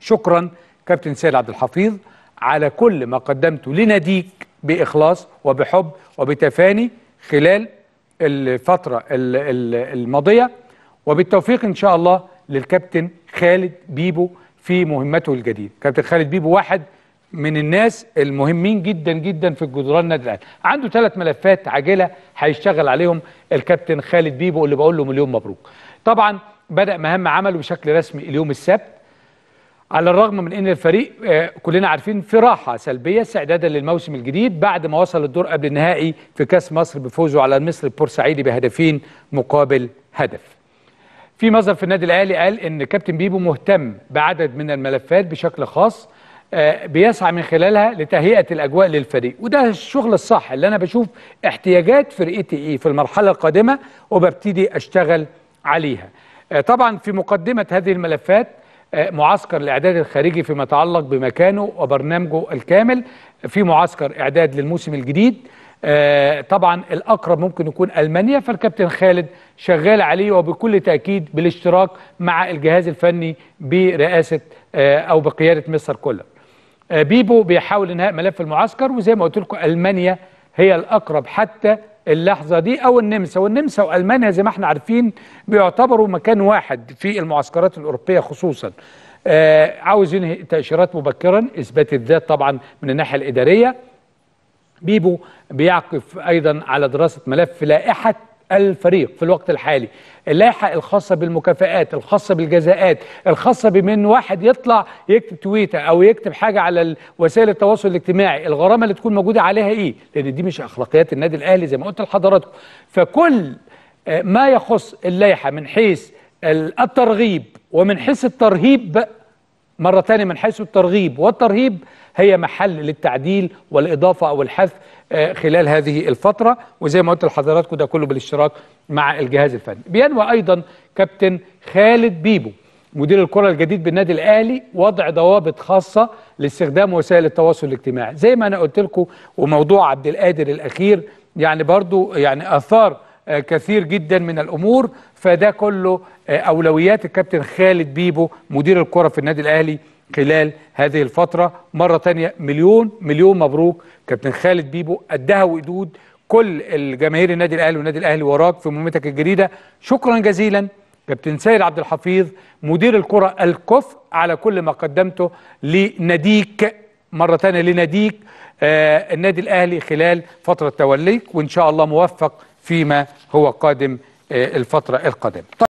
شكرا كابتن سيد عبد الحفيظ على كل ما قدمته لناديك باخلاص وبحب وبتفاني خلال الفتره الماضيه وبالتوفيق ان شاء الله للكابتن خالد بيبو في مهمته الجديده كابتن خالد بيبو واحد من الناس المهمين جدا جدا في جدران النادي الاهلي عنده ثلاث ملفات عاجله هيشتغل عليهم الكابتن خالد بيبو اللي بقول له مليون مبروك طبعا بدا مهام عمله بشكل رسمي اليوم السبت على الرغم من ان الفريق آه، كلنا عارفين في راحه سلبيه استعدادا للموسم الجديد بعد ما وصل الدور قبل النهائي في كاس مصر بفوزه على مصر البورسعيدي بهدفين مقابل هدف. في مظهر في النادي الاهلي قال ان كابتن بيبو مهتم بعدد من الملفات بشكل خاص آه، بيسعى من خلالها لتهيئه الاجواء للفريق وده الشغل الصح اللي انا بشوف احتياجات فرقتي ايه في المرحله القادمه وببتدي اشتغل عليها. آه، طبعا في مقدمه هذه الملفات آه، معسكر الاعداد الخارجي فيما يتعلق بمكانه وبرنامجه الكامل في معسكر اعداد للموسم الجديد آه، طبعا الاقرب ممكن يكون المانيا فالكابتن خالد شغال عليه وبكل تاكيد بالاشتراك مع الجهاز الفني برئاسه آه، او بقياده مستر كولر بيبو بيحاول انهاء ملف المعسكر وزي ما قلت لكم المانيا هي الاقرب حتى اللحظه دي او النمسا والنمسا والمانيا زي ما احنا عارفين بيعتبروا مكان واحد في المعسكرات الاوروبيه خصوصا آه عاوز ينهي تاشيرات مبكرا اثبات الذات طبعا من الناحيه الاداريه بيبو بيعكف ايضا على دراسه ملف لائحه الفريق في الوقت الحالي اللائحة الخاصة بالمكافآت الخاصة بالجزاءات الخاصة بمن واحد يطلع يكتب تويتة أو يكتب حاجة على وسائل التواصل الاجتماعي الغرامة اللي تكون موجودة عليها إيه لأن دي مش أخلاقيات النادي الأهلي زي ما قلت لحضراتكم فكل آه، ما يخص اللائحة من حيث الترغيب ومن حيث الترهيب مرة ثانية من حيث الترغيب والترهيب هي محل للتعديل والإضافة أو الحذف آه، خلال هذه الفترة وزي ما قلت لحضراتكم ده كله بالاشتراك مع الجهاز الفني بينوى أيضا كابتن خالد بيبو مدير الكرة الجديد بالنادي الأهلي وضع ضوابط خاصة لاستخدام وسائل التواصل الاجتماعي زي ما أنا قلت لكم وموضوع عبد القادر الأخير يعني برضو يعني أثار آه، كثير جدا من الامور فده كله آه، اولويات الكابتن خالد بيبو مدير الكره في النادي الاهلي خلال هذه الفتره مره ثانيه مليون مليون مبروك كابتن خالد بيبو قدها وقدود كل الجماهير النادي الاهلي والنادي الاهلي وراك في مهمتك الجديده شكرا جزيلا كابتن سيد عبد الحفيظ مدير الكره الكف على كل ما قدمته لناديك مره ثانيه لناديك آه النادي الاهلي خلال فتره توليك وان شاء الله موفق فيما هو قادم آه، الفترة القادمة